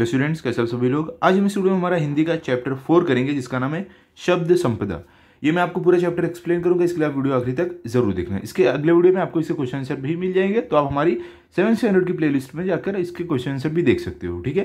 hello students कैसे सभी लोग आज हम इस वीडियो में हमारा हिंदी का चैप्टर फोर करेंगे जिसका नाम है शब्द संपदा ये मैं आपको पूरा चैप्टर एक्सप्लेन करूंगा इसके लिए आप वीडियो आखिरी तक जरूर देखना इसके अगले वीडियो में आपको इसके क्वेश्चन आंसर भी मिल जाएंगे तो आप हमारी सेवन स्टैंडर्ड की प्ले में जाकर इसके क्वेश्चन आंसर भी देख सकते हो ठीक है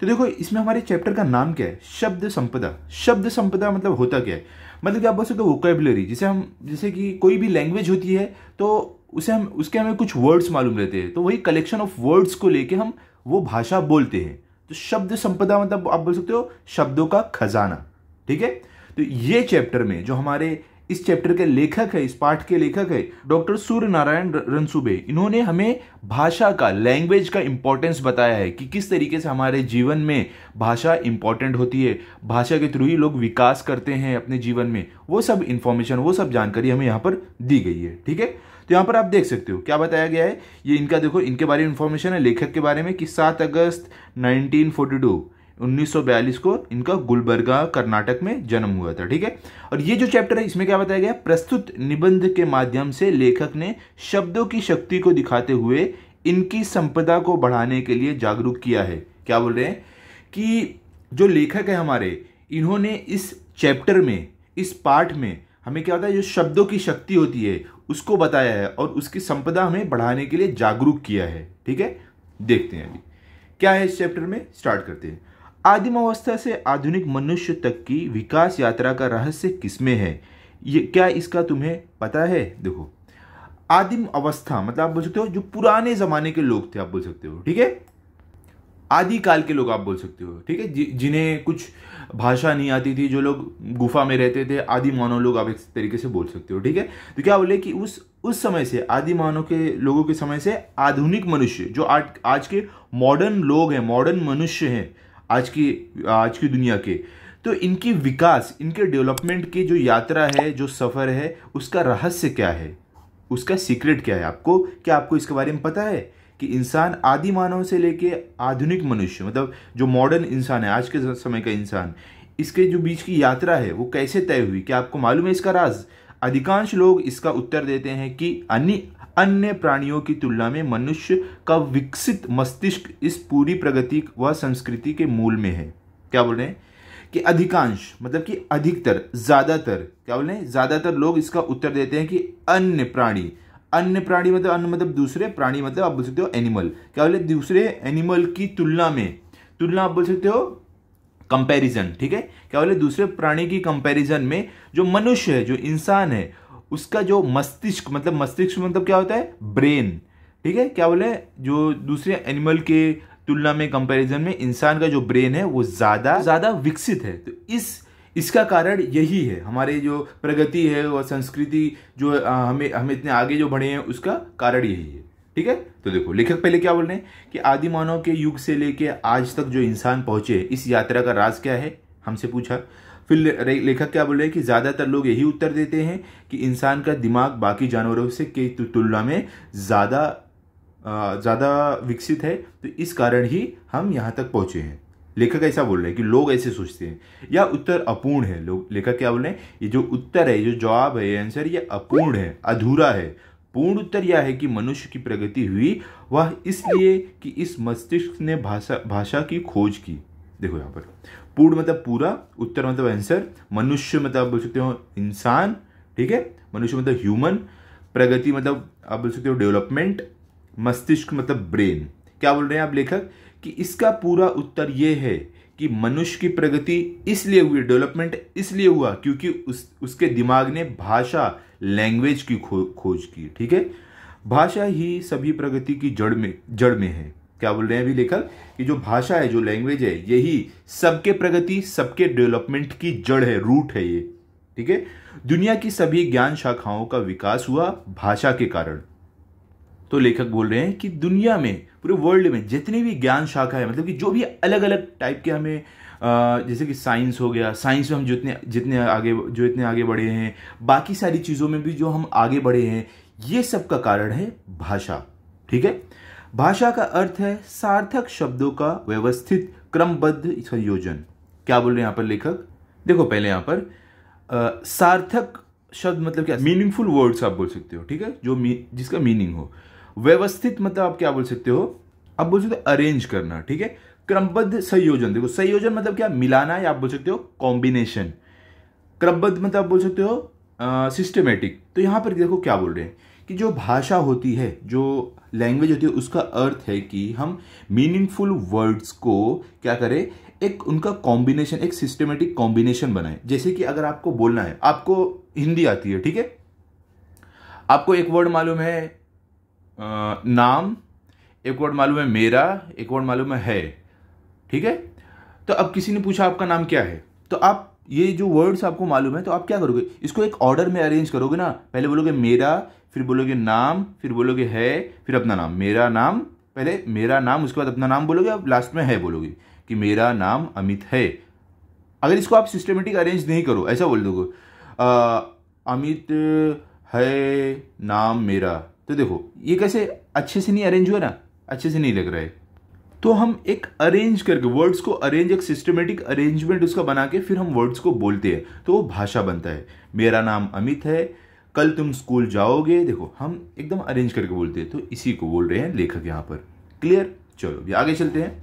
तो देखो इसमें हमारे चैप्टर का नाम क्या है शब्द संपदा शब्द संपदा मतलब होता क्या है मतलब कि आप बोल सकते हो वोकेबलरी जिसे हम जैसे कि कोई भी लैंग्वेज होती है तो उसे हम उसके हमें कुछ वर्ड्स मालूम रहते हैं तो वही कलेक्शन ऑफ वर्ड्स को लेके हम वो भाषा बोलते हैं तो शब्द संपदा मतलब आप बोल सकते हो शब्दों का खजाना ठीक है तो ये चैप्टर में जो हमारे इस चैप्टर के लेखक है इस पाठ के लेखक है डॉक्टर सूर्य नारायण रनसुबे इन्होंने हमें भाषा का लैंग्वेज का इंपॉर्टेंस बताया है कि किस तरीके से हमारे जीवन में भाषा इंपॉर्टेंट होती है भाषा के थ्रू ही लोग विकास करते हैं अपने जीवन में वो सब इंफॉर्मेशन वो सब जानकारी हमें यहाँ पर दी गई है ठीक है तो यहाँ पर आप देख सकते हो क्या बताया गया है ये इनका देखो इनके बारे में इन्फॉर्मेशन है लेखक के बारे में कि सात अगस्त नाइनटीन 1942 को इनका गुलबर्गा कर्नाटक में जन्म हुआ था ठीक है और ये जो चैप्टर है इसमें क्या बताया गया प्रस्तुत निबंध के माध्यम से लेखक ने शब्दों की शक्ति को दिखाते हुए इनकी संपदा को बढ़ाने के लिए जागरूक किया है क्या बोल रहे हैं कि जो लेखक है हमारे इन्होंने इस चैप्टर में इस पाठ में हमें क्या होता है जो शब्दों की शक्ति होती है उसको बताया है और उसकी संपदा हमें बढ़ाने के लिए जागरूक किया है ठीक है देखते हैं अभी क्या है इस चैप्टर में स्टार्ट करते हैं आदिम अवस्था से आधुनिक मनुष्य तक की विकास यात्रा का रहस्य किसमें है ये क्या इसका तुम्हें पता है देखो आदिम अवस्था मतलब आप बोल सकते हो जो पुराने ज़माने के लोग थे आप बोल सकते हो ठीक है आदि काल के लोग आप बोल सकते हो ठीक है जि, जिन्हें कुछ भाषा नहीं आती थी जो लोग गुफा में रहते थे आदि मानव लोग आप एक तरीके से बोल सकते हो ठीक है तो क्या बोले कि उस उस समय से आदि मानव के लोगों के समय से आधुनिक मनुष्य जो आज आज के मॉडर्न लोग हैं मॉडर्न मनुष्य हैं आज की आज की दुनिया के तो इनकी विकास इनके डेवलपमेंट की जो यात्रा है जो सफ़र है उसका रहस्य क्या है उसका सीक्रेट क्या है आपको क्या आपको इसके बारे में पता है कि इंसान आदि मानव से लेके आधुनिक मनुष्य मतलब जो मॉडर्न इंसान है आज के समय का इंसान इसके जो बीच की यात्रा है वो कैसे तय हुई क्या आपको मालूम है इसका राज अधिकांश लोग इसका उत्तर देते हैं कि अन्य अन्य प्राणियों की तुलना में मनुष्य का विकसित मस्तिष्क इस पूरी प्रगति व संस्कृति के मूल में है क्या बोल रहे हैं कि अधिकांश मतलब कि अधिकतर ज़्यादातर क्या बोल रहे हैं ज़्यादातर लोग इसका उत्तर देते हैं कि अन्य प्राणी अन्य प्राणी मतलब अन्य मतलब दूसरे प्राणी मतलब आप बोल सकते हो एनिमल क्या बोले दूसरे एनिमल की तुलना में तुलना आप बोल सकते हो कंपैरिजन ठीक है क्या बोले दूसरे प्राणी की कंपैरिजन में जो मनुष्य है जो इंसान है उसका जो मस्तिष्क मतलब मस्तिष्क मतलब क्या होता है ब्रेन ठीक है क्या बोले जो दूसरे एनिमल के तुलना में कंपैरिजन में इंसान का जो ब्रेन है वो ज़्यादा ज़्यादा विकसित है तो इस इसका कारण यही है हमारे जो प्रगति है और संस्कृति जो हमें हम इतने आगे जो बढ़े हैं उसका कारण यही है ठीक है तो देखो लेखक पहले क्या बोल रहे हैं कि आदि मानव के युग से लेके आज तक जो इंसान पहुंचे इस यात्रा का राज क्या है हमसे पूछा फिर लेखक क्या बोल रहे हैं कि ज़्यादातर लोग यही उत्तर देते हैं कि इंसान का दिमाग बाकी जानवरों से के तुलना में ज़्यादा ज़्यादा विकसित है तो इस कारण ही हम यहाँ तक पहुँचे हैं लेखक ऐसा बोल रहे हैं कि लोग ऐसे सोचते हैं या उत्तर अपूर्ण है लोग लेखक क्या बोल रहे हैं ये जो उत्तर है जो जवाब है आंसर ये अपूर्ण है अधूरा है पूर्ण उत्तर यह है कि मनुष्य की प्रगति हुई वह इसलिए कि इस मस्तिष्क ने भाषा भाषा की खोज की देखो यहाँ पर पूर्ण मतलब पूरा उत्तर मतलब आंसर मनुष्य मतलब बोल सकते हो इंसान ठीक है मनुष्य मतलब ह्यूमन प्रगति मतलब आप बोल सकते हो डेवलपमेंट मस्तिष्क मतलब ब्रेन क्या बोल रहे हैं आप लेखक कि इसका पूरा उत्तर ये है कि मनुष्य की प्रगति इसलिए हुई डेवलपमेंट इसलिए हुआ क्योंकि उस उसके दिमाग ने भाषा लैंग्वेज की खो, खोज की ठीक है भाषा ही सभी प्रगति की जड़ में जड़ में है क्या बोल रहे हैं अभी लेखक कि जो भाषा है जो लैंग्वेज है यही सबके प्रगति सबके डेवलपमेंट की जड़ है रूट है ये ठीक है दुनिया की सभी ज्ञान शाखाओं का विकास हुआ भाषा के कारण तो लेखक बोल रहे हैं कि दुनिया में पूरे वर्ल्ड में जितनी भी ज्ञान शाखा है मतलब कि जो भी अलग अलग टाइप के हमें जैसे कि साइंस हो गया साइंस में हम जितने जितने आगे जो इतने आगे बढ़े हैं बाकी सारी चीज़ों में भी जो हम आगे बढ़े हैं ये सब का कारण है भाषा ठीक है भाषा का अर्थ है सार्थक शब्दों का व्यवस्थित क्रमबद्ध संयोजन क्या बोल रहे हैं यहाँ पर लेखक देखो पहले यहाँ पर आ, सार्थक शब्द मतलब क्या मीनिंगफुल वर्ड्स आप बोल सकते हो ठीक है जो मी, जिसका मीनिंग हो व्यवस्थित मतलब आप क्या बोल सकते हो आप बोल सकते हो अरेंज करना ठीक है क्रमबद्ध संयोजन देखो संयोजन मतलब क्या मिलाना या आप बोल सकते हो कॉम्बिनेशन क्रमबद्ध मतलब आप बोल सकते हो सिस्टमेटिक तो यहां पर देखो क्या बोल रहे हैं कि जो भाषा होती है जो लैंग्वेज होती है उसका अर्थ है कि हम मीनिंगफुल वर्ड्स को क्या करें एक उनका कॉम्बिनेशन एक सिस्टमेटिक कॉम्बिनेशन बनाएं जैसे कि अगर आपको बोलना है आपको हिंदी आती है ठीक है आपको एक वर्ड मालूम है नाम एक वर्ड मालूम है मेरा एक वर्ड मालूम है, है ठीक है तो अब किसी ने पूछा आपका नाम क्या है तो आप ये जो वर्ड्स आपको मालूम है तो आप क्या करोगे इसको एक ऑर्डर में अरेंज करोगे ना पहले बोलोगे मेरा फिर बोलोगे नाम फिर बोलोगे है फिर अपना नाम मेरा नाम पहले मेरा नाम उसके बाद अपना नाम बोलोगे आप लास्ट में है बोलोगे कि मेरा नाम अमित है अगर इसको आप सिस्टमेटिक अरेंज नहीं करो ऐसा बोल दोगे अमित है नाम मेरा तो देखो ये कैसे अच्छे से नहीं अरेंज हुआ ना अच्छे से नहीं लग रहा है तो हम एक अरेंज करके वर्ड्स को अरेंज एक सिस्टमेटिक अरेंजमेंट उसका बना के फिर हम वर्ड्स को बोलते हैं तो वो भाषा बनता है मेरा नाम अमित है कल तुम स्कूल जाओगे देखो हम एकदम अरेंज करके बोलते हैं तो इसी को बोल रहे हैं लेखक यहाँ पर क्लियर चलो अभी आगे चलते हैं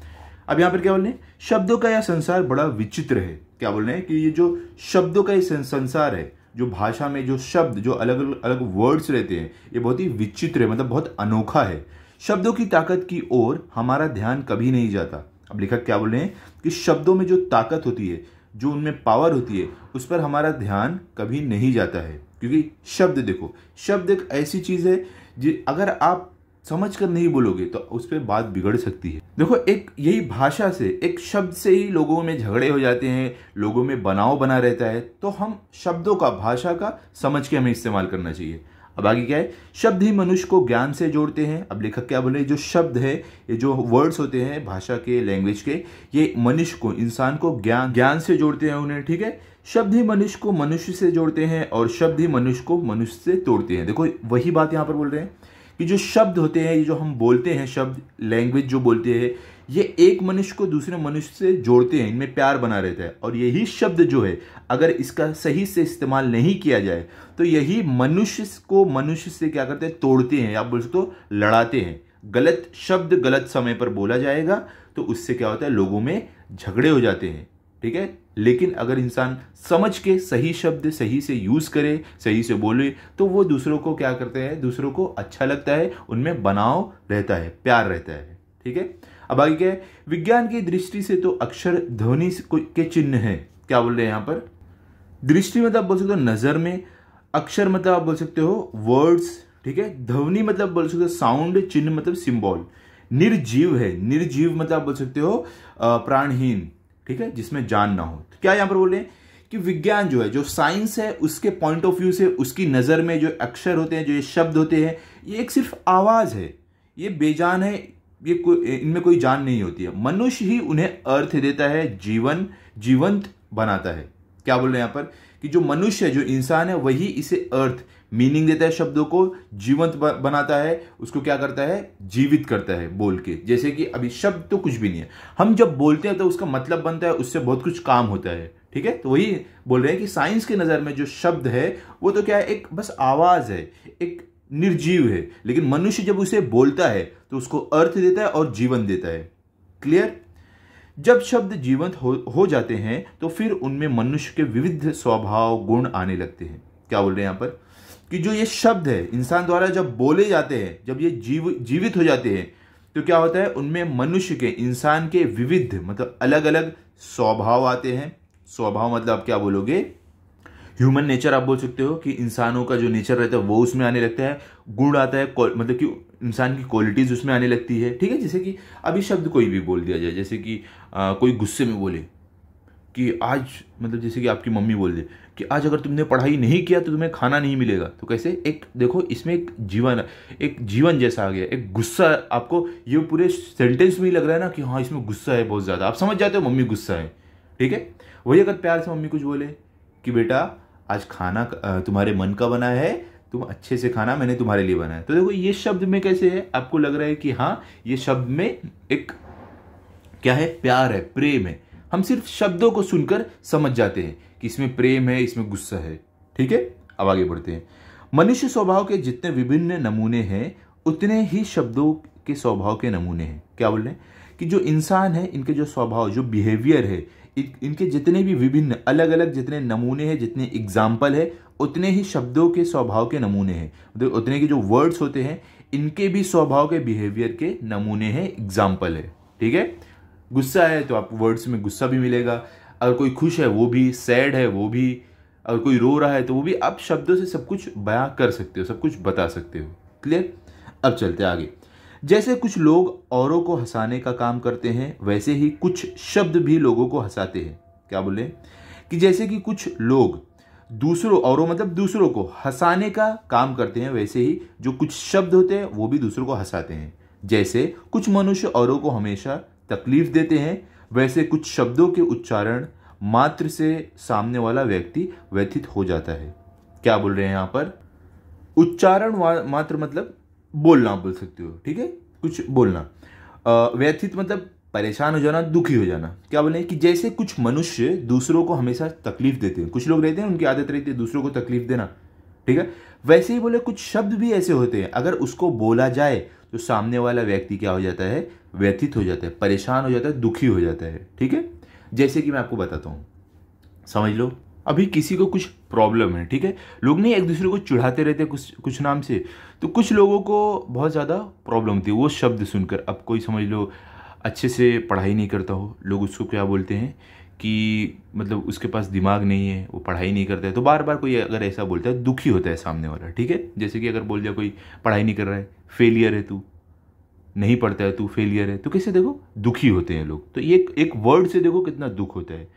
अब यहाँ पर क्या बोल रहे हैं शब्दों का यह संसार बड़ा विचित्र है क्या बोल रहे हैं कि ये जो शब्दों का ये संसार है जो भाषा में जो शब्द जो अलग अलग, अलग वर्ड्स रहते हैं ये बहुत ही विचित्र है मतलब बहुत अनोखा है शब्दों की ताकत की ओर हमारा ध्यान कभी नहीं जाता अब लेखक क्या बोल रहे हैं कि शब्दों में जो ताकत होती है जो उनमें पावर होती है उस पर हमारा ध्यान कभी नहीं जाता है क्योंकि शब्द देखो शब्द एक ऐसी चीज़ है जी अगर आप समझ कर नहीं बोलोगे तो उस पर बात बिगड़ सकती है देखो एक यही भाषा से एक शब्द से ही लोगों में झगड़े हो जाते हैं लोगों में बनाव बना रहता है तो हम शब्दों का भाषा का समझ के हमें इस्तेमाल करना चाहिए अब आगे क्या है शब्द ही मनुष्य को ज्ञान से जोड़ते हैं अब लेखक क्या बोले जो शब्द है ये जो वर्ड्स होते हैं भाषा के लैंग्वेज के ये मनुष्य को इंसान को ज्ञान ज्ञान से जोड़ते हैं उन्हें ठीक है शब्द ही मनुष्य को मनुष्य से जोड़ते हैं और शब्द ही मनुष्य को मनुष्य से तोड़ते हैं देखो वही बात यहाँ पर बोल रहे हैं कि जो शब्द होते हैं ये जो हम बोलते हैं शब्द लैंग्वेज जो बोलते हैं ये एक मनुष्य को दूसरे मनुष्य से जोड़ते हैं इनमें प्यार बना रहता है और यही शब्द जो है अगर इसका सही से इस्तेमाल नहीं किया जाए तो यही मनुष्य को मनुष्य से क्या करते हैं तोड़ते हैं या बोल सकते हो लड़ाते हैं गलत शब्द गलत समय पर बोला जाएगा तो उससे क्या होता है लोगों में झगड़े हो जाते हैं ठीक है लेकिन अगर इंसान समझ के सही शब्द सही से यूज़ करे सही से बोले तो वो दूसरों को क्या करते हैं दूसरों को अच्छा लगता है उनमें बनाव रहता है प्यार रहता है ठीक है अब आगे क्या है विज्ञान की दृष्टि से तो अक्षर ध्वनि के चिन्ह है क्या बोल रहे हैं यहां पर दृष्टि मतलब आप बोल सकते हो नज़र में अक्षर मतलब आप बोल सकते हो वर्ड्स ठीक है ध्वनि मतलब बोल सकते हो साउंड चिन्ह मतलब सिंबल निर्जीव है निर्जीव मतलब आप बोल सकते हो प्राणहीन ठीक है जिसमें जान ना हो तो क्या यहां पर बोल रहे हैं कि विज्ञान जो है जो साइंस है उसके पॉइंट ऑफ व्यू से उसकी नज़र में जो अक्षर होते हैं जो ये शब्द होते हैं ये एक सिर्फ आवाज़ है ये बेजान है ये को, इनमें कोई जान नहीं होती है मनुष्य ही उन्हें अर्थ देता है जीवन जीवंत बनाता है क्या बोल रहे हैं यहां पर कि जो मनुष्य जो इंसान है वही इसे अर्थ मीनिंग देता है शब्दों को जीवंत बनाता है उसको क्या करता है जीवित करता है बोल के जैसे कि अभी शब्द तो कुछ भी नहीं है हम जब बोलते हैं तो उसका मतलब बनता है उससे बहुत कुछ काम होता है ठीक है तो वही बोल रहे हैं कि साइंस की नज़र में जो शब्द है वो तो क्या है एक बस आवाज़ है एक निर्जीव है लेकिन मनुष्य जब उसे बोलता है तो उसको अर्थ देता है और जीवन देता है क्लियर जब शब्द जीवंत हो हो जाते हैं तो फिर उनमें मनुष्य के विविध स्वभाव गुण आने लगते हैं क्या बोल रहे हैं यहाँ पर कि जो ये शब्द है इंसान द्वारा जब बोले जाते हैं जब ये जीव जीवित हो जाते हैं तो क्या होता है उनमें मनुष्य के इंसान के विविध मतलब अलग अलग स्वभाव आते हैं स्वभाव मतलब आप क्या बोलोगे ह्यूमन नेचर आप बोल सकते हो कि इंसानों का जो नेचर रहता है वो उसमें आने लगता है गुण आता है मतलब कि इंसान की क्वालिटीज़ उसमें आने लगती है ठीक है जैसे कि अभी शब्द कोई भी बोल दिया जाए जैसे कि आ, कोई गुस्से में बोले कि आज मतलब जैसे कि आपकी मम्मी बोल दे कि आज अगर तुमने पढ़ाई नहीं किया तो तुम्हें खाना नहीं मिलेगा तो कैसे एक देखो इसमें एक जीवन एक जीवन जैसा आ गया एक गुस्सा आपको ये पूरे सेंटेंस में ही लग रहा है ना कि हाँ इसमें गुस्सा है बहुत ज़्यादा आप समझ जाते हो मम्मी गुस्सा है ठीक है वही अगर प्यार से मम्मी कुछ बोले कि बेटा आज खाना तुम्हारे मन का बना है तुम अच्छे से खाना मैंने तुम्हारे लिए बनाया तो देखो ये शब्द में कैसे है आपको लग रहा है कि हाँ ये शब्द में एक क्या है प्यार है प्रेम है हम सिर्फ शब्दों को सुनकर समझ जाते हैं कि इसमें प्रेम है इसमें गुस्सा है ठीक है अब आगे बढ़ते हैं मनुष्य स्वभाव के जितने विभिन्न नमूने हैं उतने ही शब्दों के स्वभाव के नमूने हैं क्या बोल रहे हैं कि जो इंसान है इनके जो स्वभाव जो बिहेवियर है इनके जितने भी विभिन्न अलग अलग जितने नमूने हैं जितने एग्जाम्पल है उतने ही शब्दों के स्वभाव के नमूने हैं मतलब उतने के जो वर्ड्स होते हैं इनके भी स्वभाव के बिहेवियर के नमूने हैं एग्जाम्पल है ठीक है गुस्सा है तो आपको वर्ड्स में गुस्सा भी मिलेगा अगर कोई खुश है वो भी सैड है वो भी अगर कोई रो रहा है तो वो भी आप शब्दों से सब कुछ बयां कर सकते हो सब कुछ बता सकते हो क्लियर अब चलते आगे जैसे कुछ लोग औरों को हंसाने का काम करते हैं वैसे ही कुछ शब्द भी लोगों को हंसाते हैं क्या बोले कि जैसे कि कुछ लोग दूसरों औरों मतलब दूसरों को हंसाने का काम करते हैं वैसे ही जो कुछ शब्द होते हैं वो भी दूसरों को हंसाते हैं जैसे कुछ मनुष्य औरों को हमेशा तकलीफ देते हैं वैसे कुछ शब्दों के उच्चारण मात्र से सामने वाला व्यक्ति व्यथित हो जाता है क्या बोल रहे हैं यहाँ पर उच्चारण मात्र मतलब बोलना बोल सकते हो ठीक है कुछ बोलना व्यथित मतलब परेशान हो जाना दुखी हो जाना क्या बोले कि जैसे कुछ मनुष्य दूसरों को हमेशा तकलीफ देते हैं कुछ लोग रहते हैं उनकी आदत रहती है दूसरों को तकलीफ देना ठीक है वैसे ही बोले कुछ शब्द भी ऐसे होते हैं अगर उसको बोला जाए तो सामने वाला व्यक्ति क्या हो जाता है व्यथित हो जाता है परेशान हो जाता है दुखी हो जाता है ठीक है जैसे कि मैं आपको बताता हूँ समझ लो अभी किसी को कुछ प्रॉब्लम है ठीक है लोग नहीं एक दूसरे को चुढ़ाते रहते कुछ कुछ नाम से तो कुछ लोगों को बहुत ज़्यादा प्रॉब्लम होती है वो शब्द सुनकर अब कोई समझ लो अच्छे से पढ़ाई नहीं करता हो लोग उसको क्या बोलते हैं कि मतलब उसके पास दिमाग नहीं है वो पढ़ाई नहीं करता है तो बार बार कोई अगर ऐसा बोलता है दुखी होता है सामने वाला ठीक है जैसे कि अगर बोल दिया कोई पढ़ाई नहीं कर रहा है फेलियर है तू नहीं पढ़ता है तू फेलियर है तो कैसे देखो दुखी होते हैं लोग तो ये एक वर्ड से देखो कितना दुख होता है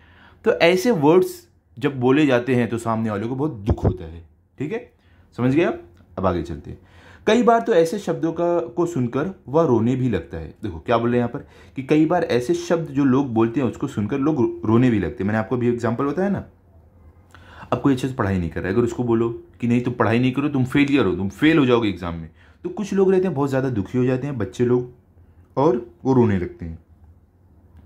तो ऐसे वर्ड्स जब बोले जाते हैं तो सामने वाले को बहुत दुख होता है ठीक है समझ गए आप अब आगे चलते हैं कई बार तो ऐसे शब्दों का को सुनकर वह रोने भी लगता है देखो क्या बोल रहे हैं यहाँ पर कि कई बार ऐसे शब्द जो लोग बोलते हैं उसको सुनकर लोग रोने भी लगते हैं मैंने आपको भी एग्जाम्पल बताया ना अब कोई अच्छे से पढ़ाई नहीं कर रहा है अगर उसको बोलो कि नहीं तुम पढ़ाई नहीं करो तुम फेलियर हो तुम फेल हो जाओगे एग्जाम में तो कुछ लोग रहते हैं बहुत ज़्यादा दुखी हो जाते हैं बच्चे लोग और वो रोने लगते हैं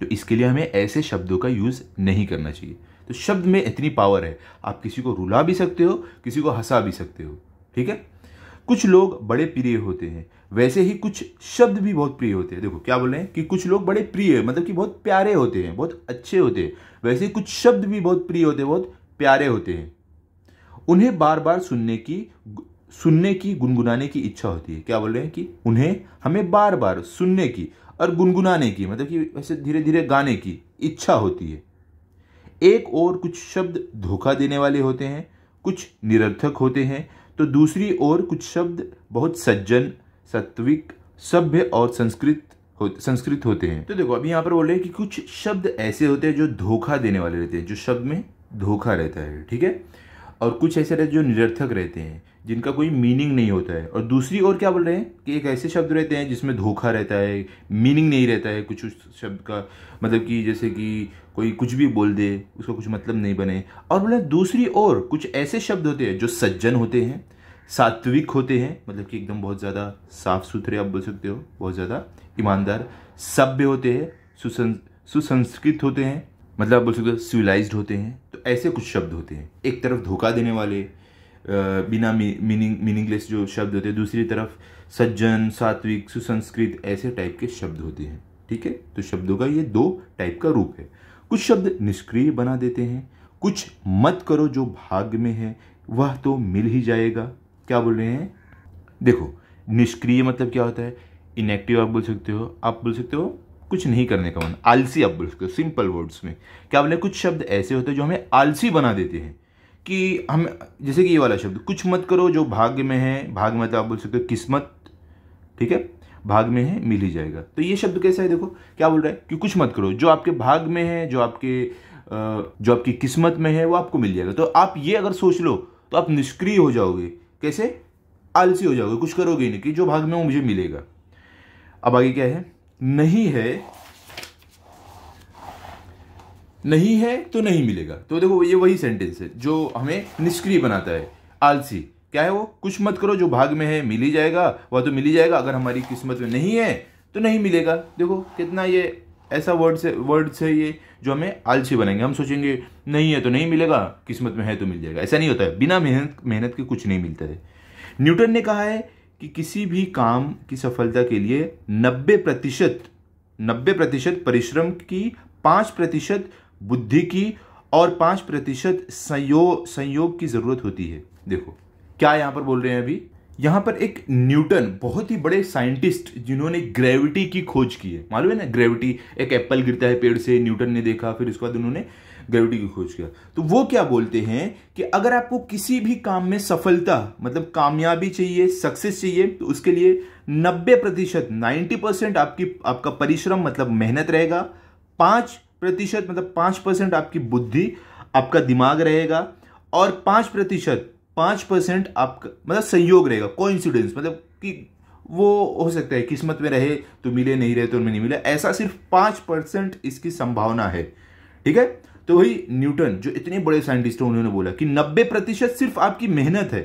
तो इसके लिए हमें ऐसे शब्दों का यूज़ नहीं करना चाहिए तो शब्द में इतनी पावर है आप किसी को रुला भी सकते हो किसी को हंसा भी सकते हो ठीक है कुछ लोग बड़े प्रिय होते हैं वैसे ही कुछ शब्द भी बहुत प्रिय होते हैं देखो क्या बोल रहे हैं कि कुछ लोग बड़े प्रिय मतलब कि बहुत प्यारे होते हैं बहुत अच्छे होते हैं वैसे ही कुछ शब्द भी बहुत प्रिय होते हैं बहुत प्यारे होते हैं उन्हें बार बार सुनने की सुनने की गुनगुनाने की इच्छा होती है क्या बोल रहे हैं कि उन्हें हमें बार बार सुनने की और गुनगुनाने की मतलब कि वैसे धीरे धीरे गाने की इच्छा होती है एक और कुछ शब्द धोखा देने वाले होते हैं कुछ निरर्थक होते हैं तो दूसरी ओर कुछ शब्द बहुत सज्जन सात्विक सभ्य और संस्कृत हो, संस्कृत होते हैं तो देखो अभी यहाँ पर बोल रहे हैं कि कुछ शब्द ऐसे होते हैं जो धोखा देने वाले रहते हैं जो शब्द में धोखा रहता है ठीक है और कुछ ऐसे रहते जो निरर्थक रहते हैं जिनका कोई मीनिंग नहीं होता है और दूसरी ओर क्या बोल रहे हैं कि एक ऐसे शब्द रहते हैं जिसमें धोखा रहता है मीनिंग नहीं रहता है कुछ उस शब्द का मतलब कि जैसे कि कोई कुछ भी बोल दे उसका कुछ मतलब नहीं बने और बोले दूसरी ओर कुछ ऐसे शब्द होते हैं जो सज्जन होते हैं सात्विक होते हैं मतलब कि एकदम बहुत ज़्यादा साफ सुथरे आप बोल सकते हो बहुत ज़्यादा ईमानदार सभ्य होते हैं सुसं सुसंस्कृत होते हैं मतलब आप बोल सकते हो सिविलाइज्ड होते हैं तो ऐसे कुछ शब्द होते हैं एक तरफ धोखा देने वाले बिना मीनिंग मीनिंगलेस जो शब्द होते हैं दूसरी तरफ सज्जन सात्विक सुसंस्कृत ऐसे टाइप के शब्द होते हैं ठीक है तो शब्दों का ये दो टाइप का रूप है कुछ शब्द निष्क्रिय बना देते हैं कुछ मत करो जो भाग्य में है वह तो मिल ही जाएगा क्या बोल रहे हैं देखो निष्क्रिय मतलब क्या होता है इनएक्टिव आप बोल सकते हो आप बोल सकते हो कुछ नहीं करने का मन आलसी आप बोल सकते हो सिंपल वर्ड्स में क्या बोले कुछ शब्द ऐसे होते हैं जो हमें आलसी बना देते हैं कि हम जैसे कि ये वाला शब्द कुछ मत करो जो भाग्य में है भाग्य में तो आप बोल सकते हो किस्मत ठीक है भाग में है मिल ही जाएगा तो ये शब्द कैसा है देखो क्या बोल रहा है कि कुछ मत करो जो आपके भाग में है जो आपके जो आपकी किस्मत में है वो आपको मिल जाएगा तो आप ये अगर सोच लो तो आप निष्क्रिय हो जाओगे कैसे आलसी हो जाओगे कुछ करोगे नहीं कि जो भाग में वो मुझे मिलेगा अब आगे क्या है नहीं है नहीं है तो नहीं मिलेगा तो देखो ये वही सेंटेंस है जो हमें निष्क्रिय बनाता है आलसी क्या है वो कुछ मत करो जो भाग में है मिल ही जाएगा वह तो मिल ही जाएगा अगर हमारी किस्मत में नहीं है तो नहीं मिलेगा देखो कितना ये ऐसा वर्ड से वर्ड्स है ये जो हमें आलसी बनाएंगे हम सोचेंगे नहीं है तो नहीं मिलेगा किस्मत में है तो मिल जाएगा ऐसा नहीं होता है बिना मेहनत मेहनत के कुछ नहीं मिलता है न्यूटन ने कहा है कि किसी भी काम की सफलता के लिए नब्बे प्रतिशत नब्बे प्रतिशत परिश्रम की पाँच प्रतिशत बुद्धि की और पांच प्रतिशत संयोग संयोग की ज़रूरत होती है देखो क्या यहां पर बोल रहे हैं अभी यहां पर एक न्यूटन बहुत ही बड़े साइंटिस्ट जिन्होंने ग्रेविटी की खोज की है मालूम है ना ग्रेविटी एक एप्पल गिरता है पेड़ से न्यूटन ने देखा फिर उसके बाद उन्होंने ग्रेविटी की खोज किया तो वो क्या बोलते हैं कि अगर आपको किसी भी काम में सफलता मतलब कामयाबी चाहिए सक्सेस चाहिए तो उसके लिए 90 प्रतिशत नाइन्टी परसेंट आपकी आपका परिश्रम मतलब मेहनत रहेगा पांच प्रतिशत मतलब पाँच परसेंट आपकी बुद्धि आपका दिमाग रहेगा और पाँच प्रतिशत पाँच परसेंट आपका मतलब संयोग रहेगा कोइंसिडेंस मतलब कि वो हो सकता है किस्मत में रहे तो मिले नहीं रहे तो उनमें नहीं मिले ऐसा सिर्फ पाँच परसेंट इसकी संभावना है ठीक है तो वही न्यूटन जो इतने बड़े साइंटिस्ट हैं उन्होंने बोला कि नब्बे प्रतिशत सिर्फ आपकी मेहनत है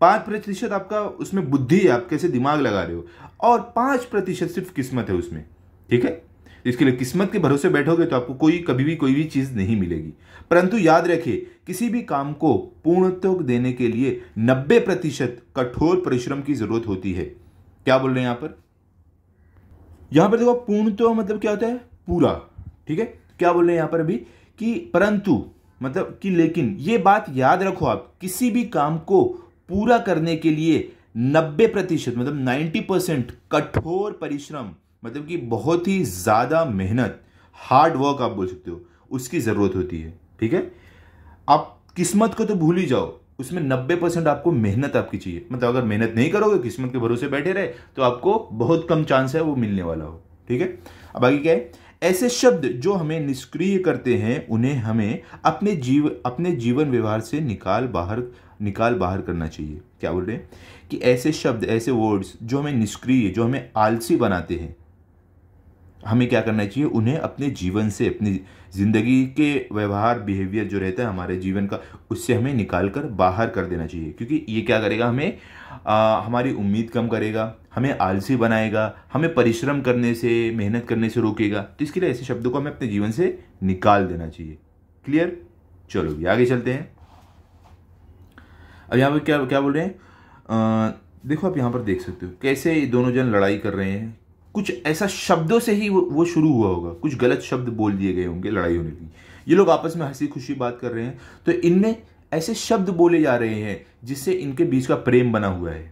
पाँच प्रतिशत आपका उसमें बुद्धि है आप कैसे दिमाग लगा रहे हो और पाँच प्रतिशत सिर्फ किस्मत है उसमें ठीक है इसके लिए किस्मत के भरोसे बैठोगे तो आपको कोई कभी भी कोई भी चीज़ नहीं मिलेगी परंतु याद रखिए किसी भी काम को पूर्णत्व देने के लिए नब्बे प्रतिशत कठोर परिश्रम की जरूरत होती है क्या बोल रहे हैं यहां पर यहां पर देखो पूर्णत्व मतलब क्या होता है पूरा ठीक है क्या बोल रहे हैं यहां पर अभी कि परंतु मतलब कि लेकिन ये बात याद रखो आप किसी भी काम को पूरा करने के लिए नब्बे प्रतिशत मतलब नाइन्टी परसेंट कठोर परिश्रम मतलब कि बहुत ही ज़्यादा मेहनत हार्ड वर्क आप बोल सकते हो उसकी ज़रूरत होती है ठीक है आप किस्मत को तो भूल ही जाओ उसमें 90 परसेंट आपको मेहनत आपकी चाहिए मतलब अगर मेहनत नहीं करोगे किस्मत के भरोसे बैठे रहे तो आपको बहुत कम चांस है वो मिलने वाला हो ठीक है अब आगे क्या है ऐसे शब्द जो हमें निष्क्रिय करते हैं उन्हें हमें अपने जीव अपने जीवन व्यवहार से निकाल बाहर निकाल बाहर करना चाहिए क्या बोल रहे हैं कि ऐसे शब्द ऐसे वर्ड्स जो हमें निष्क्रिय जो हमें आलसी बनाते हैं हमें क्या करना चाहिए उन्हें अपने जीवन से अपनी ज़िंदगी के व्यवहार बिहेवियर जो रहता है हमारे जीवन का उससे हमें निकाल कर बाहर कर देना चाहिए क्योंकि ये क्या करेगा हमें आ, हमारी उम्मीद कम करेगा हमें आलसी बनाएगा हमें परिश्रम करने से मेहनत करने से रोकेगा तो इसके लिए ऐसे शब्दों को हमें अपने जीवन से निकाल देना चाहिए क्लियर चलो भी आगे चलते हैं अब यहाँ पर क्या क्या बोल रहे हैं आ, देखो आप यहाँ पर देख सकते हो कैसे दोनों जन लड़ाई कर रहे हैं कुछ ऐसा शब्दों से ही वो, शुरू हुआ होगा कुछ गलत शब्द बोल दिए गए होंगे लड़ाई होने की ये लोग आपस में हंसी खुशी बात कर रहे हैं तो इनमें ऐसे शब्द बोले जा रहे हैं जिससे इनके बीच का प्रेम बना हुआ है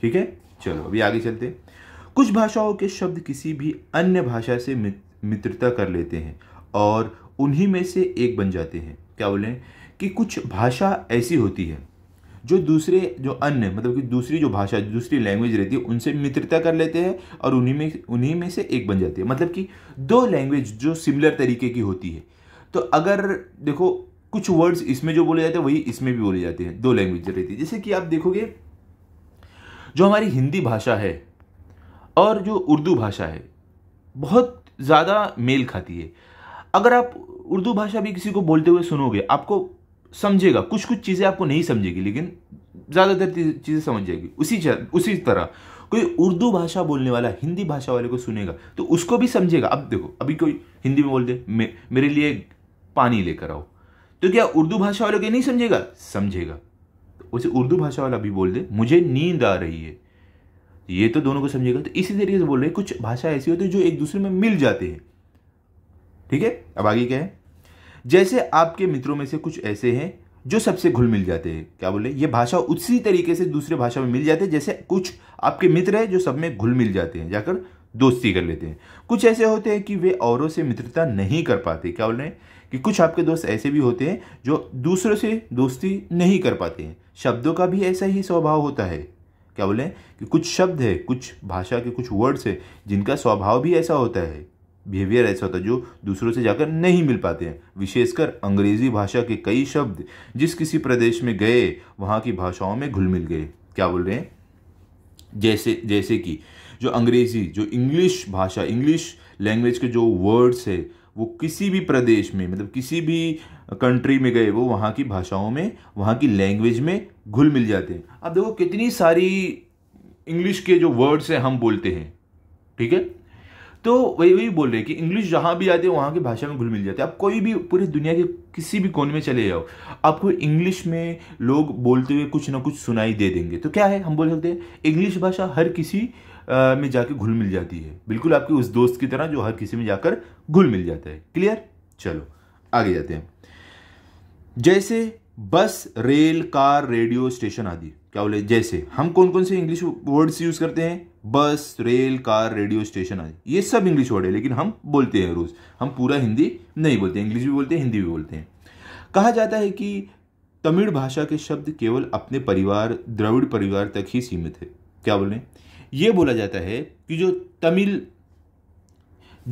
ठीक है चलो अभी आगे चलते कुछ भाषाओं के शब्द किसी भी अन्य भाषा से मित्रता कर लेते हैं और उन्हीं में से एक बन जाते हैं क्या बोलें कि कुछ भाषा ऐसी होती है जो दूसरे जो अन्य मतलब कि दूसरी जो भाषा दूसरी लैंग्वेज रहती है उनसे मित्रता कर लेते हैं और उन्हीं में उन्हीं में से एक बन जाती है मतलब कि दो लैंग्वेज जो सिमिलर तरीके की होती है तो अगर देखो कुछ वर्ड्स इसमें जो बोले जाते हैं वही इसमें भी बोले जाते हैं दो लैंग्वेज रहती है जैसे कि आप देखोगे जो हमारी हिंदी भाषा है और जो उर्दू भाषा है बहुत ज़्यादा मेल खाती है अगर आप उर्दू भाषा भी किसी को बोलते हुए सुनोगे आपको समझेगा कुछ कुछ चीज़ें आपको नहीं समझेगी लेकिन ज़्यादातर चीज़ें समझ जाएगी उसी उसी तरह कोई उर्दू भाषा बोलने वाला हिंदी भाषा वाले को सुनेगा तो उसको भी समझेगा अब देखो अभी कोई हिंदी में बोल दे मे, मेरे लिए पानी लेकर आओ तो क्या उर्दू भाषा वाले को नहीं समझेगा समझेगा तो उसे उर्दू भाषा वाला भी बोल दे मुझे नींद आ रही है ये तो दोनों को समझेगा तो इसी तरीके से बोल रहे हैं कुछ भाषा ऐसी होती है जो एक दूसरे में मिल जाती है ठीक है अब आगे क्या है जैसे आपके मित्रों में से कुछ ऐसे हैं जो सबसे घुल मिल जाते हैं क्या बोले ये भाषा उसी तरीके से दूसरे भाषा में मिल जाते हैं जैसे कुछ आपके मित्र हैं जो सब में घुल मिल जाते हैं जाकर दोस्ती कर लेते हैं कुछ ऐसे होते हैं कि वे औरों से मित्रता नहीं कर पाते क्या बोल रहे हैं कि कुछ आपके दोस्त ऐसे भी होते हैं जो दूसरों से दोस्ती नहीं कर पाते हैं शब्दों का भी ऐसा ही स्वभाव होता है क्या बोलें कि कुछ शब्द है कुछ भाषा के कुछ वर्ड्स है जिनका स्वभाव भी ऐसा होता है बिहेवियर ऐसा होता है जो दूसरों से जाकर नहीं मिल पाते हैं विशेषकर अंग्रेजी भाषा के कई शब्द जिस किसी प्रदेश में गए वहाँ की भाषाओं में घुल मिल गए क्या बोल रहे हैं जैसे जैसे कि जो अंग्रेजी जो इंग्लिश भाषा इंग्लिश लैंग्वेज के जो वर्ड्स है वो किसी भी प्रदेश में मतलब किसी भी कंट्री में गए वो वहाँ की भाषाओं में वहाँ की लैंग्वेज में घुल मिल जाते हैं अब देखो कितनी सारी इंग्लिश के जो वर्ड्स हैं हम बोलते हैं ठीक है तो वही वही बोल रहे हैं कि इंग्लिश जहाँ भी आती है वहाँ की भाषा में घुल मिल जाती है आप कोई भी पूरी दुनिया के किसी भी कोने में चले जाओ आपको इंग्लिश में लोग बोलते हुए कुछ ना कुछ सुनाई दे देंगे तो क्या है हम बोल सकते हैं इंग्लिश भाषा हर किसी में जाके घुल मिल जाती है बिल्कुल आपके उस दोस्त की तरह जो हर किसी में जाकर घुल मिल जाता है क्लियर चलो आगे जाते हैं जैसे bus rail car radio station आदि क्या बोले जैसे हम कौन कौन से इंग्लिश वर्ड्स यूज़ करते हैं bus rail car radio station आदि ये सब इंग्लिश वर्ड है लेकिन हम बोलते हैं रोज़ हम पूरा हिंदी नहीं बोलते इंग्लिश भी बोलते हैं हिंदी भी बोलते हैं कहा जाता है कि तमिल भाषा के शब्द केवल अपने परिवार द्रविड़ परिवार तक ही सीमित है क्या बोलें ये बोला जाता है कि जो तमिल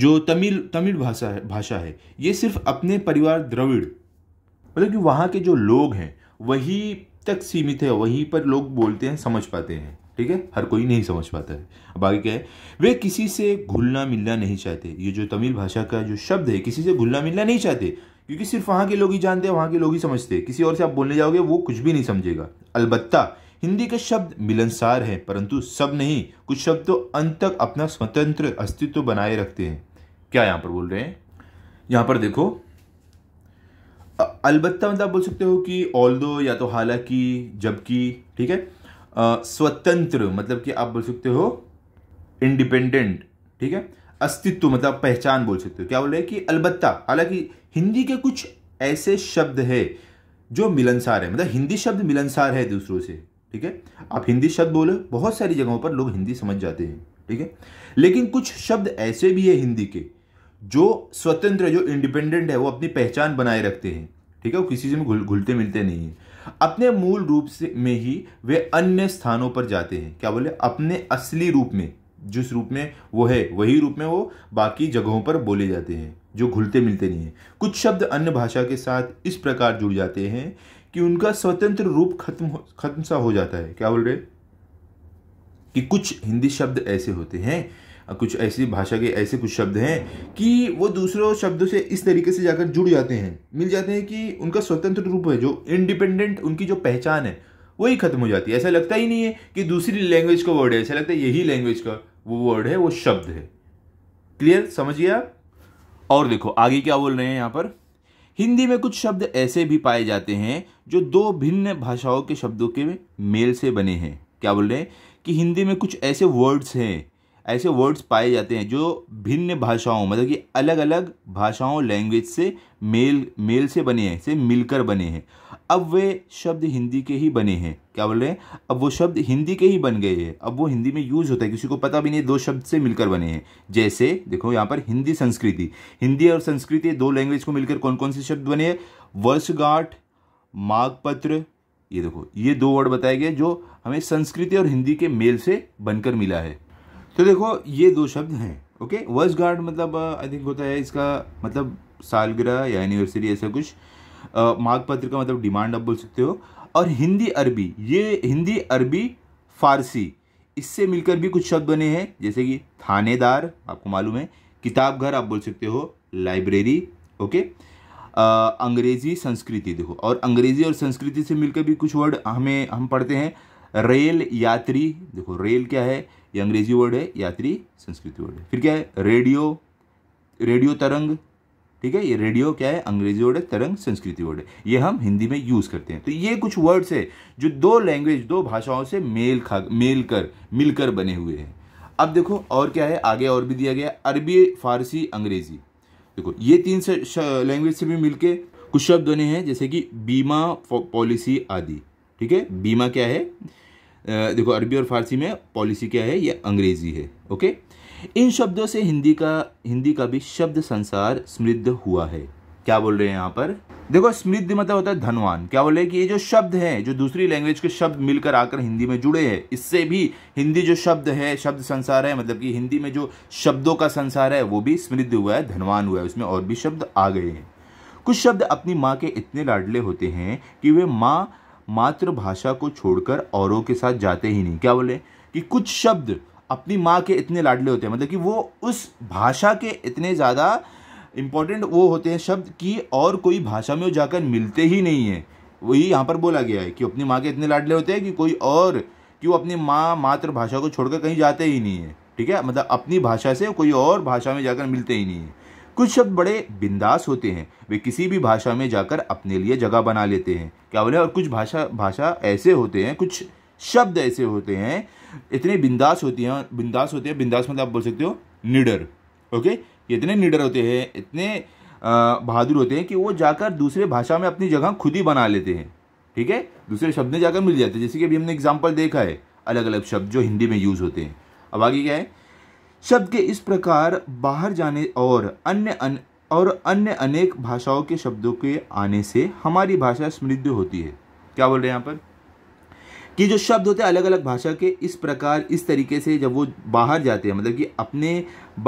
जो तमिल तमिल भाषा है भाषा है ये सिर्फ अपने परिवार द्रविड़ मतलब कि वहाँ के जो लोग हैं वही तक सीमित है वहीं पर लोग बोलते हैं समझ पाते हैं ठीक है हर कोई नहीं समझ पाता है अब आगे क्या है वे किसी से घुलना मिलना नहीं चाहते ये जो तमिल भाषा का जो शब्द है किसी से घुलना मिलना नहीं चाहते क्योंकि सिर्फ वहाँ के लोग ही जानते हैं वहाँ के लोग ही समझते हैं किसी और से आप बोलने जाओगे वो कुछ भी नहीं समझेगा अलबत्ता हिंदी के शब्द मिलनसार हैं परंतु सब नहीं कुछ शब्द तो अंत तक अपना स्वतंत्र अस्तित्व बनाए रखते हैं क्या यहाँ पर बोल रहे हैं यहाँ पर देखो अलबत्ता मतलब बोल सकते हो कि ऑल दो या तो हालांकि जबकि ठीक है स्वतंत्र मतलब कि आप बोल सकते हो इंडिपेंडेंट ठीक है अस्तित्व मतलब पहचान बोल सकते हो क्या बोले कि अलबत्ता हालांकि हिंदी के कुछ ऐसे शब्द है जो मिलनसार है मतलब हिंदी शब्द मिलनसार है दूसरों से ठीक है आप हिंदी शब्द बोलो बहुत सारी जगहों पर लोग हिंदी समझ जाते हैं ठीक है लेकिन कुछ शब्द ऐसे भी है हिंदी के जो स्वतंत्र जो इंडिपेंडेंट है वो अपनी पहचान बनाए रखते हैं ठीक है वो किसी से में घुल घुलते मिलते नहीं है अपने मूल रूप से में ही वे अन्य स्थानों पर जाते हैं क्या बोले अपने असली रूप में जिस रूप में वो है वही रूप में वो बाकी जगहों पर बोले जाते हैं जो घुलते मिलते नहीं हैं कुछ शब्द अन्य भाषा के साथ इस प्रकार जुड़ जाते हैं कि उनका स्वतंत्र रूप खत्म खत्म सा हो जाता है क्या बोल रहे कि कुछ हिंदी शब्द ऐसे होते हैं कुछ ऐसी भाषा के ऐसे कुछ शब्द हैं कि वो दूसरों शब्दों से इस तरीके से जाकर जुड़ जाते हैं मिल जाते हैं कि उनका स्वतंत्र रूप है जो इंडिपेंडेंट उनकी जो पहचान है वही खत्म हो जाती है ऐसा लगता ही नहीं है कि दूसरी लैंग्वेज का वर्ड है ऐसा लगता है यही लैंग्वेज का वो वर्ड है वो शब्द है क्लियर समझिए आप और देखो आगे क्या बोल रहे हैं यहाँ पर हिंदी में कुछ शब्द ऐसे भी पाए जाते हैं जो दो भिन्न भाषाओं के शब्दों के मेल से बने हैं क्या बोल रहे हैं कि हिंदी में कुछ ऐसे वर्ड्स हैं ऐसे वर्ड्स पाए जाते हैं जो भिन्न भाषाओं मतलब कि अलग अलग भाषाओं लैंग्वेज से मेल मेल से बने हैं से मिलकर बने हैं अब वे शब्द हिंदी के ही बने हैं क्या बोल रहे हैं अब वो शब्द हिंदी के ही बन गए हैं अब वो हिंदी में यूज़ होता है किसी को पता भी नहीं दो शब्द से मिलकर बने हैं जैसे देखो यहाँ पर हिंदी संस्कृति हिंदी और संस्कृति दो लैंग्वेज को मिलकर कौन कौन से शब्द बने हैं वर्षगांठ मागपत्र ये देखो ये दो वर्ड बताए गए जो हमें संस्कृति और हिंदी के मेल से बनकर मिला है तो देखो ये दो शब्द हैं ओके वर्ष गार्ड मतलब आई थिंक होता है इसका मतलब सालगिरह या एनिवर्सरी ऐसा कुछ माघ पत्र का मतलब डिमांड आप बोल सकते हो और हिंदी अरबी ये हिंदी अरबी फारसी इससे मिलकर भी कुछ शब्द बने हैं जैसे कि थानेदार आपको मालूम है किताब घर आप बोल सकते हो लाइब्रेरी ओके अंग्रेजी संस्कृति देखो और अंग्रेजी और संस्कृति से मिलकर भी कुछ वर्ड हमें हम पढ़ते हैं रेल यात्री देखो रेल क्या है ये अंग्रेजी वर्ड है यात्री संस्कृत वर्ड है फिर क्या है रेडियो रेडियो तरंग ठीक है ये रेडियो क्या है अंग्रेजी वर्ड है तरंग संस्कृति वर्ड है ये हम हिंदी में यूज़ करते हैं तो ये कुछ वर्ड्स है जो दो लैंग्वेज दो भाषाओं से मेल खा मेल कर मिलकर बने हुए हैं अब देखो और क्या है आगे और भी दिया गया अरबी फारसी अंग्रेजी देखो ये तीन लैंग्वेज से भी मिलके कुछ शब्द बने हैं जैसे कि बीमा पॉलिसी आदि ठीक है बीमा क्या है देखो अरबी और फारसी में पॉलिसी क्या है ये अंग्रेजी है ओके इन शब्दों से हिंदी का हिंदी का भी शब्द संसार समृद्ध हुआ है क्या बोल रहे हैं यहाँ पर देखो समृद्ध मतलब होता है धनवान क्या हैं कि ये जो शब्द हैं जो दूसरी लैंग्वेज के शब्द मिलकर आकर हिंदी में जुड़े हैं इससे भी हिंदी जो शब्द है शब्द संसार है मतलब कि हिंदी में जो शब्दों का संसार है वो भी समृद्ध हुआ है धनवान हुआ है उसमें और भी शब्द आ गए हैं कुछ शब्द अपनी माँ के इतने लाडले होते हैं कि वे माँ मातृभाषा को छोड़कर औरों के साथ जाते ही नहीं क्या बोले कि कुछ शब्द अपनी माँ के इतने लाडले होते हैं मतलब कि वो उस भाषा के इतने ज़्यादा इम्पॉर्टेंट वो होते हैं शब्द कि और कोई भाषा में वो जाकर मिलते ही नहीं है वही यहाँ पर बोला गया है कि अपनी माँ के इतने लाडले होते हैं कि कोई और कि वो अपनी माँ मातृभाषा को छोड़कर कहीं जाते ही नहीं है ठीक है मतलब अपनी भाषा से कोई और भाषा में जाकर मिलते ही नहीं है कुछ शब्द बड़े बिंदास होते हैं वे किसी भी भाषा में जाकर अपने लिए जगह बना लेते हैं क्या बोले और कुछ भाषा भाषा ऐसे होते हैं कुछ शब्द ऐसे होते हैं इतने बिंदास होते हैं बिंदास होते हैं बिंदास मतलब आप बोल सकते हो निडर ओके इतने निडर होते हैं इतने बहादुर होते हैं कि वो जाकर दूसरे भाषा में अपनी जगह खुद ही बना लेते हैं ठीक है दूसरे शब्द में जाकर मिल जाते हैं जैसे कि अभी हमने एग्जाम्पल देखा है अलग अलग शब्द जो हिंदी में यूज़ होते हैं अब आगे क्या है शब्द के इस प्रकार बाहर जाने और अन्य अन, और अन्य अनेक भाषाओं के शब्दों के आने से हमारी भाषा समृद्ध होती है क्या बोल रहे हैं यहाँ पर कि जो शब्द होते हैं अलग अलग भाषा के इस प्रकार इस तरीके से जब वो बाहर जाते हैं मतलब कि अपने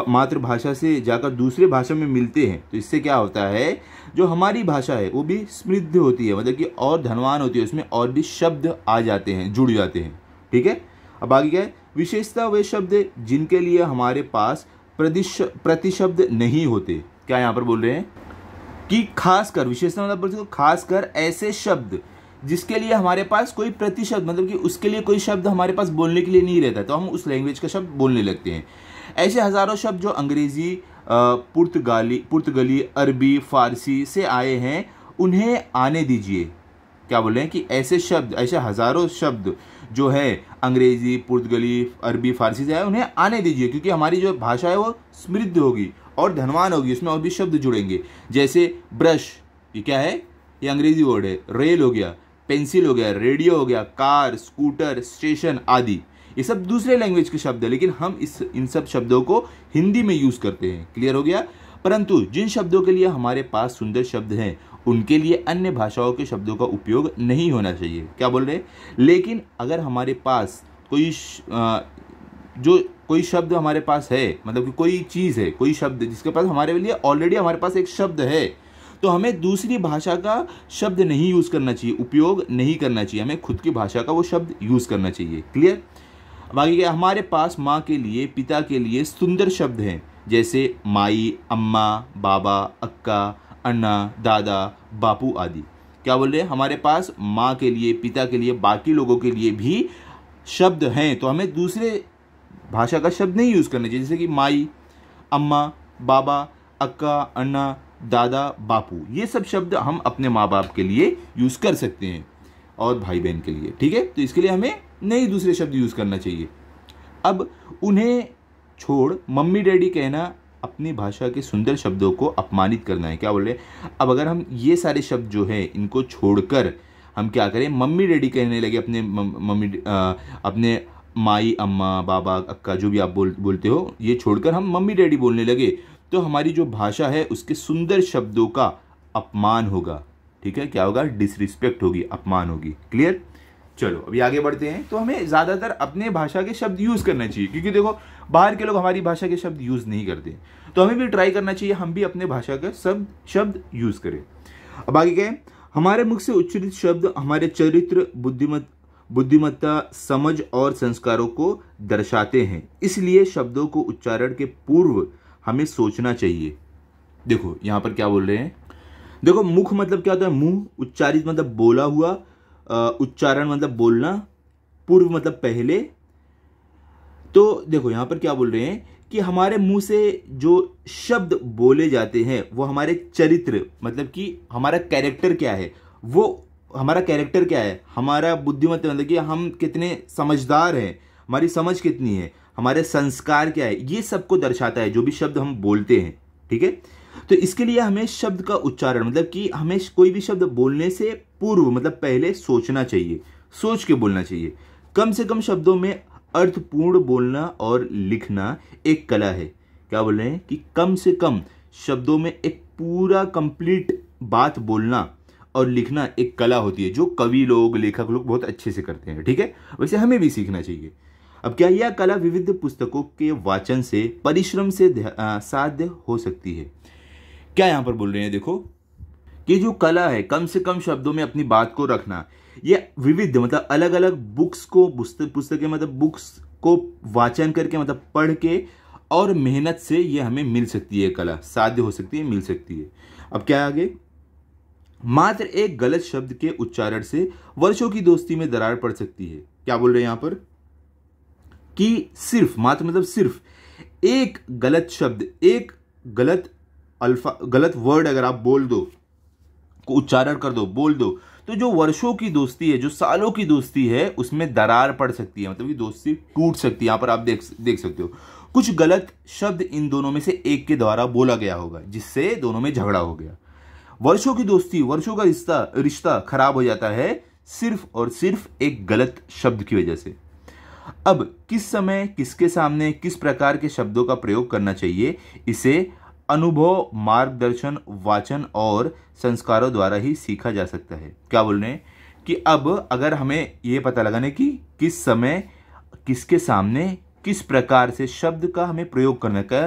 मातृभाषा से जाकर दूसरे भाषा में मिलते हैं तो इससे क्या होता है जो हमारी भाषा है वो भी समृद्ध होती है मतलब कि और धनवान होती है उसमें और भी शब्द आ जाते हैं जुड़ जाते हैं ठीक है अब आगे क्या है विशेषता वे शब्द जिनके लिए हमारे पास प्रतिश प्रतिशब्द नहीं होते क्या यहाँ पर बोल रहे हैं कि खासकर विशेषता मतलब खासकर ऐसे शब्द जिसके लिए हमारे पास कोई प्रतिशब्द मतलब कि उसके लिए कोई शब्द हमारे पास बोलने के लिए नहीं रहता तो हम उस लैंग्वेज का शब्द बोलने लगते हैं ऐसे हज़ारों शब्द जो अंग्रेज़ी पुर्तगाली पुर्तगली अरबी फारसी से आए हैं उन्हें आने दीजिए क्या बोल रहे हैं कि ऐसे शब्द ऐसे हज़ारों शब्द जो है अंग्रेज़ी पुर्तगली अरबी फारसी से है उन्हें आने दीजिए क्योंकि हमारी जो भाषा है वो समृद्ध होगी और धनवान होगी उसमें और भी शब्द जुड़ेंगे जैसे ब्रश ये क्या है ये अंग्रेजी वर्ड है रेल हो गया पेंसिल हो गया रेडियो हो गया कार स्कूटर स्टेशन आदि ये सब दूसरे लैंग्वेज के शब्द है लेकिन हम इस इन सब शब्दों को हिंदी में यूज़ करते हैं क्लियर हो गया परंतु जिन शब्दों के लिए हमारे पास सुंदर शब्द हैं उनके लिए अन्य भाषाओं के शब्दों का उपयोग नहीं होना चाहिए क्या बोल रहे लेकिन अगर हमारे पास कोई जो कोई शब्द हमारे पास है मतलब कि कोई चीज़ है कोई शब्द जिसके पास हमारे लिए ऑलरेडी हमारे पास एक शब्द है तो हमें दूसरी भाषा का शब्द नहीं यूज़ करना चाहिए उपयोग नहीं करना चाहिए हमें खुद की भाषा का वो शब्द यूज़ करना चाहिए क्लियर बाकी क्या हमारे पास माँ के लिए पिता के लिए सुंदर शब्द हैं जैसे माई अम्मा बाबा अक्का अन्ना दादा बापू आदि क्या बोल रहे हमारे पास माँ के लिए पिता के लिए बाकी लोगों के लिए भी शब्द हैं तो हमें दूसरे भाषा का शब्द नहीं यूज़ करना चाहिए जैसे कि माई अम्मा बाबा अक्का अन्ना दादा बापू ये सब शब्द हम अपने माँ बाप के लिए यूज़ कर सकते हैं और भाई बहन के लिए ठीक है तो इसके लिए हमें नए दूसरे शब्द यूज़ करना चाहिए अब उन्हें छोड़ मम्मी डैडी कहना अपनी भाषा के सुंदर शब्दों को अपमानित करना है क्या बोले अब अगर हम ये सारे शब्द जो है इनको छोड़कर हम क्या करें मम्मी डैडी कहने लगे अपने मम्मी अपने माई अम्मा बाबा अक्का जो भी आप बोल बोलते हो ये छोड़कर हम मम्मी डैडी बोलने लगे तो हमारी जो भाषा है उसके सुंदर शब्दों का अपमान होगा ठीक है क्या होगा डिसरिस्पेक्ट होगी अपमान होगी क्लियर चलो अभी आगे बढ़ते हैं तो हमें ज़्यादातर अपने भाषा के शब्द यूज़ करना चाहिए क्योंकि देखो बाहर के लोग हमारी भाषा के शब्द यूज़ नहीं करते तो हमें भी ट्राई करना चाहिए हम भी अपने भाषा के शब्द शब्द यूज़ करें अब आगे कहें हमारे मुख से उच्चरित शब्द हमारे चरित्र बुद्धिमत बुद्धिमत्ता समझ और संस्कारों को दर्शाते हैं इसलिए शब्दों को उच्चारण के पूर्व हमें सोचना चाहिए देखो यहाँ पर क्या बोल रहे हैं देखो मुख मतलब क्या होता है मुंह उच्चारित मतलब बोला हुआ उच्चारण मतलब बोलना पूर्व मतलब पहले तो देखो यहाँ पर क्या बोल रहे हैं कि हमारे मुंह से जो शब्द बोले जाते हैं वो हमारे चरित्र मतलब कि हमारा कैरेक्टर क्या है वो हमारा कैरेक्टर क्या है हमारा बुद्धिमत्ता मतलब कि हम कितने समझदार हैं हमारी समझ कितनी है हमारे संस्कार क्या है ये सबको दर्शाता है जो भी शब्द हम बोलते हैं ठीक है तो इसके लिए हमें शब्द का उच्चारण मतलब कि हमें कोई भी शब्द बोलने से पूर्व मतलब पहले सोचना चाहिए सोच के बोलना चाहिए कम से कम शब्दों में अर्थपूर्ण बोलना और लिखना एक कला है क्या बोल रहे हैं कि कम से कम शब्दों में एक पूरा कंप्लीट बात बोलना और लिखना एक कला होती है जो कवि लोग लेखक लोग बहुत अच्छे से करते हैं ठीक है वैसे हमें भी सीखना चाहिए अब क्या यह कला विविध पुस्तकों के वाचन से परिश्रम से साध्य हो सकती है क्या यहां पर बोल रहे हैं देखो कि जो कला है कम से कम शब्दों में अपनी बात को रखना ये विविध मतलब अलग अलग बुक्स को पुस्तक पुस्तकें मतलब बुक्स को वाचन करके मतलब पढ़ के और मेहनत से ये हमें मिल सकती है कला साध्य हो सकती है मिल सकती है अब क्या आगे मात्र एक गलत शब्द के उच्चारण से वर्षों की दोस्ती में दरार पड़ सकती है क्या बोल रहे हैं यहां पर कि सिर्फ मात्र मतलब सिर्फ एक गलत शब्द एक गलत अल्फा गलत वर्ड अगर आप बोल दो को उच्चारण कर दो बोल दो तो जो वर्षों की दोस्ती है जो सालों की दोस्ती है उसमें दरार पड़ सकती है मतलब कि दोस्ती टूट सकती है यहाँ पर आप देख देख सकते हो कुछ गलत शब्द इन दोनों में से एक के द्वारा बोला गया होगा जिससे दोनों में झगड़ा हो गया वर्षों की दोस्ती वर्षों का रिश्ता रिश्ता खराब हो जाता है सिर्फ और सिर्फ एक गलत शब्द की वजह से अब किस समय किसके सामने किस प्रकार के शब्दों का प्रयोग करना चाहिए इसे अनुभव मार्गदर्शन वाचन और संस्कारों द्वारा ही सीखा जा सकता है क्या बोल रहे हैं कि अब अगर हमें ये पता लगाने कि किस समय किसके सामने किस प्रकार से शब्द का हमें प्रयोग करने का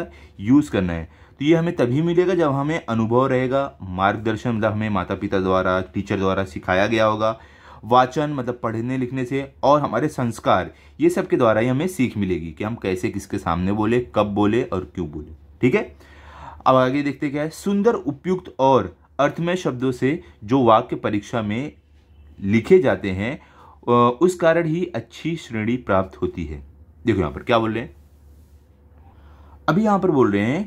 यूज़ करना है तो ये हमें तभी मिलेगा जब हमें अनुभव रहेगा मार्गदर्शन मतलब हमें माता पिता द्वारा टीचर द्वारा सिखाया गया होगा वाचन मतलब पढ़ने लिखने से और हमारे संस्कार ये सब के द्वारा ही हमें सीख मिलेगी कि हम कैसे किसके सामने बोले कब बोले और क्यों बोले ठीक है अब आगे देखते क्या है सुंदर उपयुक्त और अर्थमय शब्दों से जो वाक्य परीक्षा में लिखे जाते हैं उस कारण ही अच्छी श्रेणी प्राप्त होती है देखो यहाँ पर क्या बोल रहे हैं अभी यहां पर बोल रहे हैं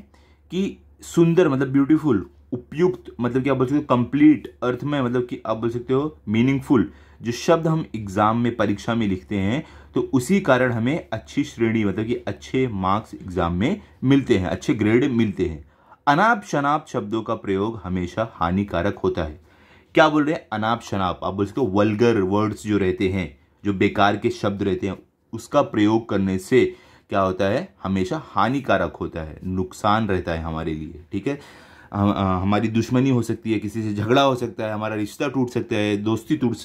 कि सुंदर मतलब ब्यूटीफुल उपयुक्त मतलब, मतलब कि आप बोल सकते हो कंप्लीट अर्थ में मतलब कि आप बोल सकते हो मीनिंगफुल जो शब्द हम एग्जाम में परीक्षा में लिखते हैं तो उसी कारण हमें अच्छी श्रेणी मतलब कि अच्छे मार्क्स एग्जाम में मिलते हैं अच्छे ग्रेड मिलते हैं अनाप शनाप शब्दों का प्रयोग हमेशा हानिकारक होता है क्या बोल रहे हैं अनाप शनाप आप बोल सकते हो वल्गर वर्ड्स जो रहते हैं जो बेकार के शब्द रहते हैं उसका प्रयोग करने से क्या होता है हमेशा हानिकारक होता है नुकसान रहता है हमारे लिए ठीक है हम, हमारी दुश्मनी हो सकती है किसी से झगड़ा हो सकता है हमारा रिश्ता टूट सकता है दोस्ती टूट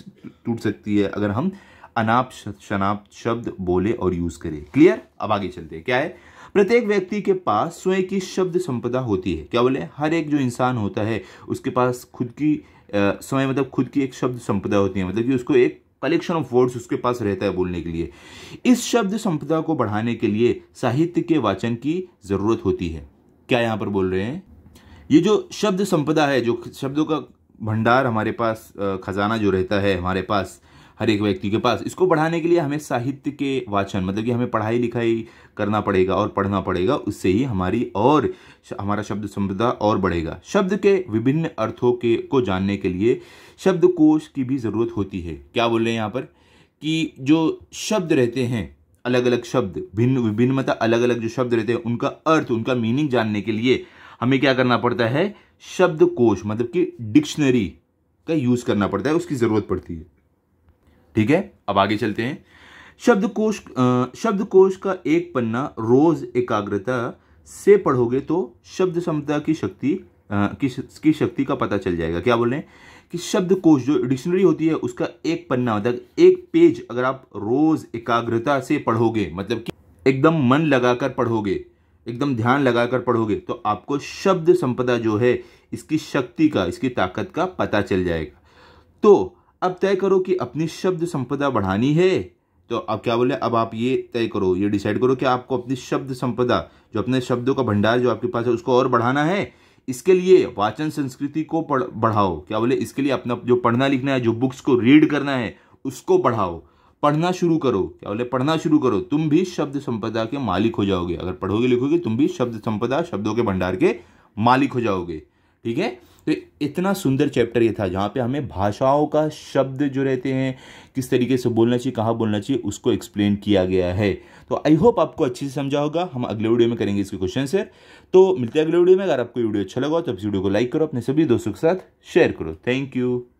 टूट सकती है अगर हम अनाप शनाप शब्द बोले और यूज़ करें क्लियर अब आगे चलते हैं क्या है प्रत्येक व्यक्ति के पास स्वयं की शब्द संपदा होती है क्या बोले हर एक जो इंसान होता है उसके पास खुद की स्वयं मतलब खुद की एक शब्द संपदा होती है मतलब कि उसको एक कलेक्शन ऑफ वर्ड्स उसके पास रहता है बोलने के लिए इस शब्द संपदा को बढ़ाने के लिए साहित्य के वाचन की ज़रूरत होती है क्या यहाँ पर बोल रहे हैं ये जो शब्द संपदा है जो शब्दों का भंडार हमारे पास खजाना जो रहता है हमारे पास हर एक व्यक्ति के पास इसको बढ़ाने के लिए हमें साहित्य के वाचन मतलब कि हमें पढ़ाई लिखाई करना पड़ेगा और पढ़ना पड़ेगा उससे ही हमारी और हमारा शब्द संपदा और बढ़ेगा शब्द के विभिन्न अर्थों के को जानने के लिए शब्दकोश की भी ज़रूरत होती है क्या बोल रहे हैं यहाँ पर कि जो शब्द रहते हैं अलग अलग शब्द भिन्न विभिन्न मतलब अलग अलग जो शब्द रहते हैं उनका अर्थ उनका मीनिंग जानने के लिए हमें क्या करना पड़ता है शब्दकोश मतलब कि डिक्शनरी का यूज़ करना पड़ता है उसकी ज़रूरत पड़ती है ठीक है अब आगे चलते हैं शब्दकोश शब्दकोश का एक पन्ना रोज एकाग्रता से पढ़ोगे तो शब्द समता की शक्ति की की शक्ति का पता चल जाएगा क्या बोल रहे हैं कि शब्दकोश जो डिक्शनरी होती है उसका एक पन्ना होता है एक पेज अगर आप रोज एकाग्रता से पढ़ोगे मतलब कि एकदम मन लगाकर पढ़ोगे एकदम ध्यान लगाकर पढ़ोगे तो आपको शब्द संपदा जो है इसकी शक्ति का इसकी ताकत का पता चल जाएगा तो अब तय करो कि अपनी शब्द संपदा बढ़ानी है तो अब क्या बोले अब आप ये तय करो ये डिसाइड करो कि आपको अपनी शब्द संपदा जो अपने शब्दों का भंडार जो आपके पास है उसको और बढ़ाना है इसके लिए वाचन संस्कृति को बढ़ाओ क्या बोले इसके लिए अपना जो पढ़ना लिखना है जो बुक्स को रीड करना है उसको बढ़ाओ पढ़ना शुरू करो क्या बोले पढ़ना शुरू करो तुम भी शब्द संपदा के मालिक हो जाओगे अगर पढ़ोगे लिखोगे तुम भी शब्द संपदा शब्दों के भंडार के मालिक हो जाओगे ठीक है तो इतना सुंदर चैप्टर ये था जहाँ पे हमें भाषाओं का शब्द जो रहते हैं किस तरीके से बोलना चाहिए कहाँ बोलना चाहिए उसको एक्सप्लेन किया गया है तो आई होप आपको अच्छे से समझा होगा हम अगले वीडियो में करेंगे इसके क्वेश्चन से तो मिलते हैं अगले वीडियो में अगर आपको वीडियो अच्छा लगा तो इस वीडियो को लाइक करो अपने सभी दोस्तों के साथ शेयर करो थैंक यू